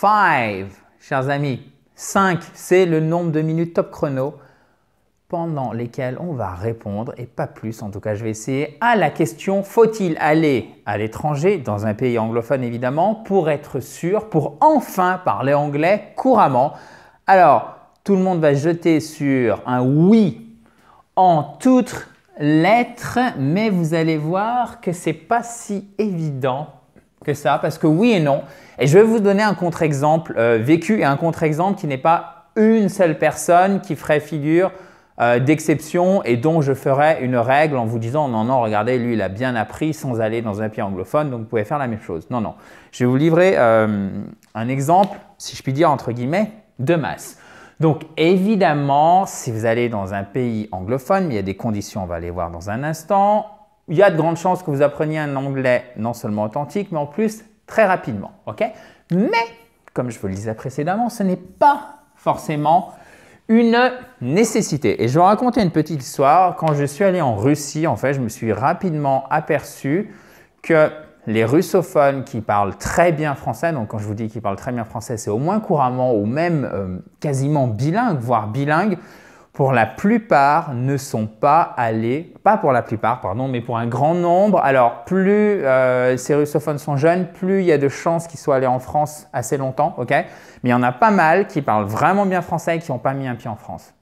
5 chers amis. 5, c'est le nombre de minutes top chrono pendant lesquelles on va répondre, et pas plus en tout cas, je vais essayer, à la question faut-il aller à l'étranger, dans un pays anglophone évidemment, pour être sûr, pour enfin parler anglais couramment Alors, tout le monde va jeter sur un oui en toutes lettres, mais vous allez voir que n'est pas si évident ça, parce que oui et non. Et je vais vous donner un contre-exemple euh, vécu et un contre-exemple qui n'est pas une seule personne qui ferait figure euh, d'exception et dont je ferais une règle en vous disant non, non, regardez, lui, il a bien appris sans aller dans un pays anglophone, donc vous pouvez faire la même chose. Non, non. Je vais vous livrer euh, un exemple, si je puis dire entre guillemets, de masse. Donc évidemment, si vous allez dans un pays anglophone, mais il y a des conditions, on va les voir dans un instant, il y a de grandes chances que vous appreniez un anglais non seulement authentique, mais en plus très rapidement. ok mais, comme je vous le disais précédemment, ce n'est pas forcément une nécessité. Et je vais vous raconter une petite histoire. Quand je suis allé en Russie, en fait, je me suis rapidement aperçu que les russophones qui parlent très bien français, donc quand je vous dis qu'ils parlent très bien français, c'est au moins couramment ou même euh, quasiment bilingue, voire bilingue, pour la plupart, ne sont pas allés, pas pour la plupart, pardon, mais pour un grand nombre. Alors, plus euh, ces russophones sont jeunes, plus il y a de chances qu'ils soient allés en France assez longtemps, ok Mais il y en a pas mal qui parlent vraiment bien français et qui n'ont pas mis un pied en France.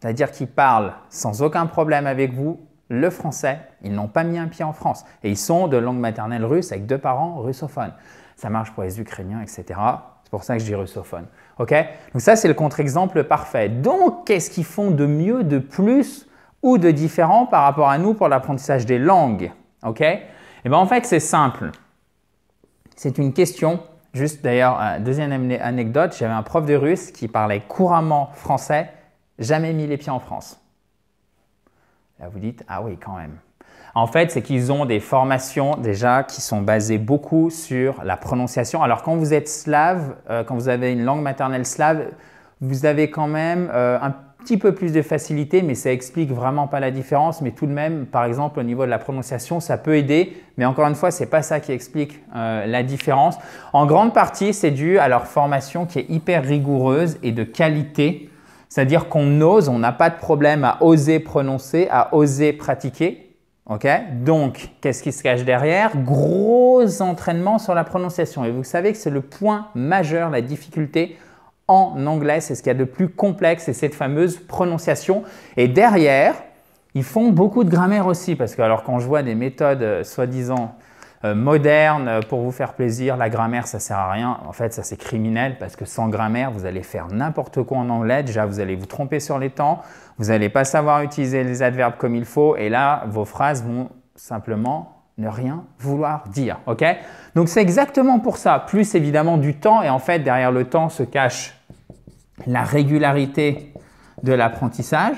C'est-à-dire qu'ils parlent sans aucun problème avec vous le français, ils n'ont pas mis un pied en France. Et ils sont de langue maternelle russe avec deux parents russophones. Ça marche pour les Ukrainiens, etc. C'est pour ça que je dis russophone. OK Donc ça, c'est le contre-exemple parfait. Donc, qu'est-ce qu'ils font de mieux, de plus ou de différent par rapport à nous pour l'apprentissage des langues OK Eh bien, en fait, c'est simple. C'est une question. Juste d'ailleurs, euh, deuxième anecdote, j'avais un prof de russe qui parlait couramment français, jamais mis les pieds en France. Là, vous dites, ah oui, quand même. En fait, c'est qu'ils ont des formations déjà qui sont basées beaucoup sur la prononciation. Alors quand vous êtes slave, euh, quand vous avez une langue maternelle slave, vous avez quand même euh, un petit peu plus de facilité, mais ça explique vraiment pas la différence. Mais tout de même, par exemple, au niveau de la prononciation, ça peut aider. Mais encore une fois, c'est pas ça qui explique euh, la différence. En grande partie, c'est dû à leur formation qui est hyper rigoureuse et de qualité. C'est-à-dire qu'on ose, on n'a pas de problème à oser prononcer, à oser pratiquer. OK Donc, qu'est-ce qui se cache derrière Gros entraînement sur la prononciation. Et vous savez que c'est le point majeur, la difficulté en anglais. C'est ce qu'il y a de plus complexe c'est cette fameuse prononciation. Et derrière, ils font beaucoup de grammaire aussi. Parce que, alors, quand je vois des méthodes euh, soi-disant euh, moderne euh, pour vous faire plaisir, la grammaire ça sert à rien. En fait, ça c'est criminel parce que sans grammaire, vous allez faire n'importe quoi en anglais. Déjà, vous allez vous tromper sur les temps, vous n'allez pas savoir utiliser les adverbes comme il faut et là, vos phrases vont simplement ne rien vouloir dire. Ok Donc c'est exactement pour ça. Plus évidemment du temps et en fait, derrière le temps se cache la régularité de l'apprentissage.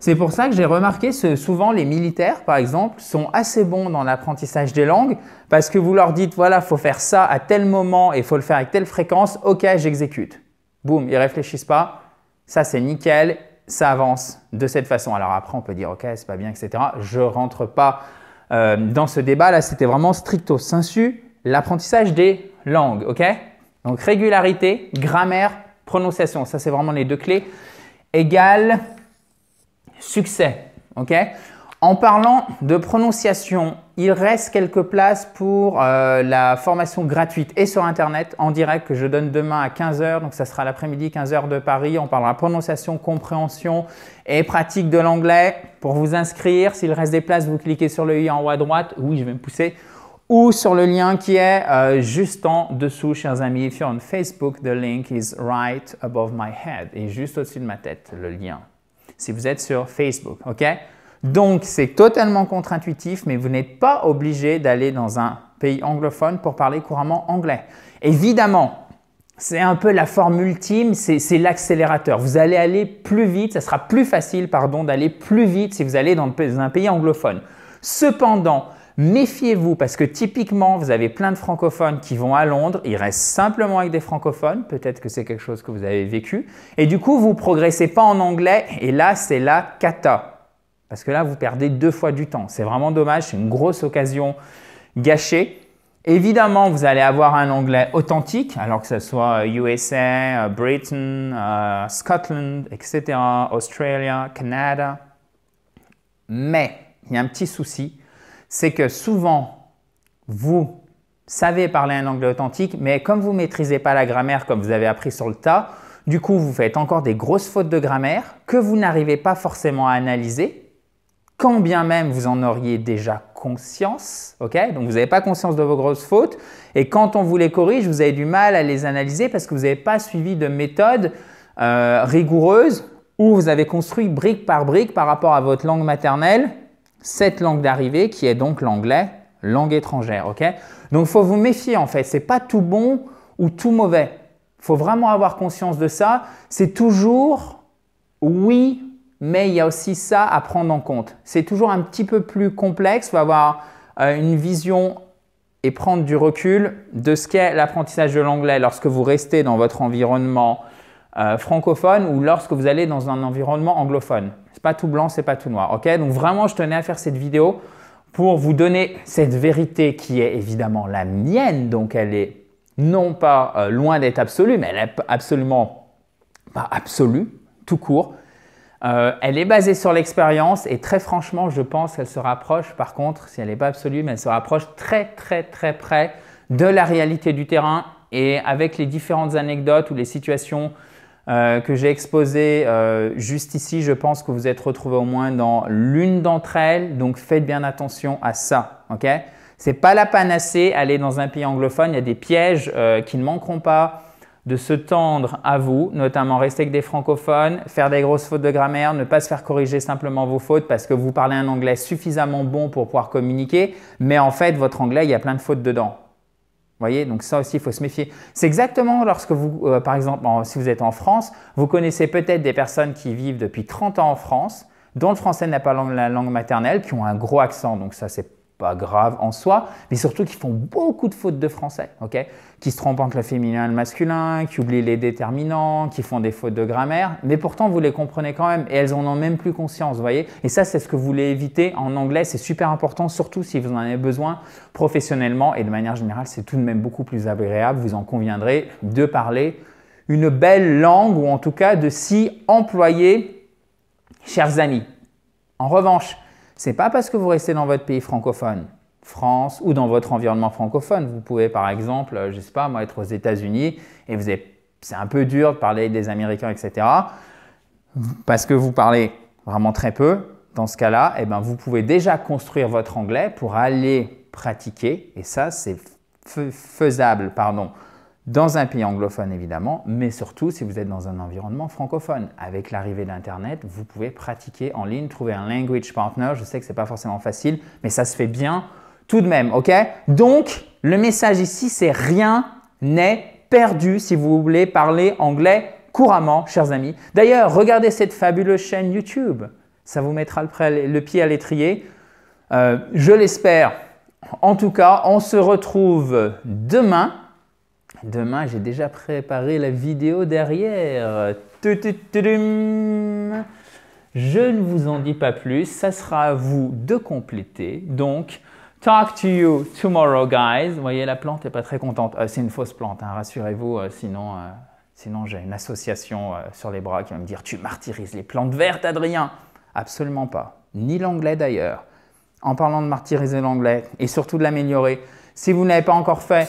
C'est pour ça que j'ai remarqué que souvent les militaires, par exemple, sont assez bons dans l'apprentissage des langues parce que vous leur dites voilà, faut faire ça à tel moment et faut le faire avec telle fréquence. Ok, j'exécute. Boum, ils réfléchissent pas. Ça c'est nickel, ça avance de cette façon. Alors après, on peut dire ok, c'est pas bien, etc. Je rentre pas euh, dans ce débat là. C'était vraiment stricto sensu l'apprentissage des langues. Ok Donc régularité, grammaire, prononciation. Ça c'est vraiment les deux clés. Égale succès. ok en parlant de prononciation, il reste quelques places pour euh, la formation gratuite et sur Internet en direct que je donne demain à 15h. Donc, ça sera l'après-midi, 15h de Paris. On parlera prononciation, compréhension et pratique de l'anglais. Pour vous inscrire, s'il reste des places, vous cliquez sur le i en haut à droite. Oui, je vais me pousser. Ou sur le lien qui est euh, juste en dessous, chers amis. If you're on Facebook, the link is right above my head. Et juste au-dessus de ma tête, le lien si vous êtes sur Facebook. OK? Donc, c'est totalement contre-intuitif, mais vous n'êtes pas obligé d'aller dans un pays anglophone pour parler couramment anglais. Évidemment, c'est un peu la forme ultime, c'est l'accélérateur. Vous allez aller plus vite, ça sera plus facile, pardon, d'aller plus vite si vous allez dans un pays anglophone. Cependant, Méfiez-vous parce que typiquement, vous avez plein de francophones qui vont à Londres, ils restent simplement avec des francophones, peut-être que c'est quelque chose que vous avez vécu, et du coup, vous ne progressez pas en anglais, et là, c'est la cata. Parce que là, vous perdez deux fois du temps. C'est vraiment dommage, c'est une grosse occasion gâchée. Évidemment, vous allez avoir un anglais authentique, alors que ce soit USA, euh, euh, Britain, euh, Scotland, etc., Australia, Canada. Mais il y a un petit souci, c'est que souvent, vous savez parler un anglais authentique, mais comme vous ne maîtrisez pas la grammaire comme vous avez appris sur le tas, du coup, vous faites encore des grosses fautes de grammaire que vous n'arrivez pas forcément à analyser, quand bien même vous en auriez déjà conscience, ok Donc vous n'avez pas conscience de vos grosses fautes, et quand on vous les corrige, vous avez du mal à les analyser parce que vous n'avez pas suivi de méthode euh, rigoureuse où vous avez construit brique par brique par rapport à votre langue maternelle cette langue d'arrivée qui est donc l'anglais, langue étrangère. ok Donc, il faut vous méfier en fait. Ce n'est pas tout bon ou tout mauvais. Il faut vraiment avoir conscience de ça. C'est toujours oui, mais il y a aussi ça à prendre en compte. C'est toujours un petit peu plus complexe. Il faut avoir euh, une vision et prendre du recul de ce qu'est l'apprentissage de l'anglais lorsque vous restez dans votre environnement euh, francophone ou lorsque vous allez dans un environnement anglophone. C'est pas tout blanc, c'est pas tout noir. Ok Donc vraiment, je tenais à faire cette vidéo pour vous donner cette vérité qui est évidemment la mienne. Donc elle est non pas euh, loin d'être absolue, mais elle est absolument pas absolue, tout court. Euh, elle est basée sur l'expérience et très franchement, je pense qu'elle se rapproche, par contre, si elle n'est pas absolue, mais elle se rapproche très très très près de la réalité du terrain et avec les différentes anecdotes ou les situations euh, que j'ai exposé euh, juste ici. Je pense que vous êtes retrouvés au moins dans l'une d'entre elles. Donc, faites bien attention à ça. OK C'est pas la panacée. Aller dans un pays anglophone, il y a des pièges euh, qui ne manqueront pas de se tendre à vous, notamment rester avec des francophones, faire des grosses fautes de grammaire, ne pas se faire corriger simplement vos fautes parce que vous parlez un anglais suffisamment bon pour pouvoir communiquer, mais en fait, votre anglais, il y a plein de fautes dedans voyez, donc ça aussi, il faut se méfier. C'est exactement lorsque vous, euh, par exemple, si vous êtes en France, vous connaissez peut-être des personnes qui vivent depuis 30 ans en France, dont le français n'est pas la langue maternelle, qui ont un gros accent, donc ça, c'est pas grave en soi, mais surtout qui font beaucoup de fautes de français, ok Qui se trompent entre le féminin et le masculin, qui oublient les déterminants, qui font des fautes de grammaire, mais pourtant vous les comprenez quand même et elles en ont même plus conscience, vous voyez Et ça, c'est ce que vous voulez éviter en anglais, c'est super important, surtout si vous en avez besoin professionnellement et de manière générale, c'est tout de même beaucoup plus agréable, vous en conviendrez, de parler une belle langue ou en tout cas de s'y employer, chers amis. En revanche, c'est pas parce que vous restez dans votre pays francophone, France ou dans votre environnement francophone. Vous pouvez par exemple, euh, je sais pas moi, être aux États-Unis et vous c'est un peu dur de parler des Américains, etc. Parce que vous parlez vraiment très peu. Dans ce cas-là, eh ben, vous pouvez déjà construire votre anglais pour aller pratiquer et ça c'est faisable, pardon, dans un pays anglophone évidemment, mais surtout si vous êtes dans un environnement francophone. Avec l'arrivée d'Internet, vous pouvez pratiquer en ligne, trouver un language partner. Je sais que ce n'est pas forcément facile, mais ça se fait bien tout de même, ok Donc, le message ici, c'est rien n'est perdu si vous voulez parler anglais couramment, chers amis. D'ailleurs, regardez cette fabuleuse chaîne YouTube. Ça vous mettra le, pied à l'étrier. Euh, je l'espère. En tout cas, on se retrouve demain Demain, j'ai déjà préparé la vidéo derrière. Je ne vous en dis pas plus, ça sera à vous de compléter. Donc, talk to you tomorrow, guys. Vous voyez, la plante n'est pas très contente. Euh, c'est une fausse plante, hein, rassurez-vous, euh, sinon, euh, sinon j'ai une association sur les bras qui va me dire Tu martyrises les plantes vertes, Adrien Absolument pas. Ni l'anglais d'ailleurs. En parlant de martyriser l'anglais et surtout de l'améliorer, si vous ne l'avez pas encore fait,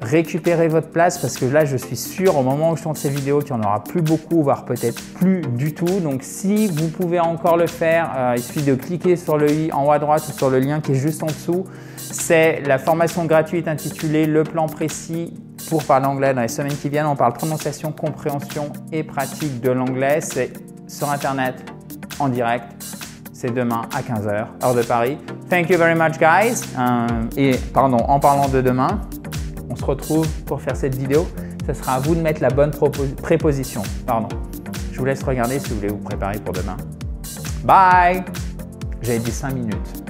récupérez votre place parce que là je suis sûr au moment où je tourne ces vidéos qu'il n'y en aura plus beaucoup voire peut-être plus du tout donc si vous pouvez encore le faire euh, il suffit de cliquer sur le i en haut à droite ou sur le lien qui est juste en dessous c'est la formation gratuite intitulée le plan précis pour parler anglais dans les semaines qui viennent on parle prononciation compréhension et pratique de l'anglais c'est sur internet en direct c'est demain à 15h heure de Paris thank you very much guys euh, et pardon en parlant de demain retrouve pour faire cette vidéo, ce sera à vous de mettre la bonne préposition. Pardon. Je vous laisse regarder si vous voulez vous préparer pour demain. Bye J'avais dit 5 minutes.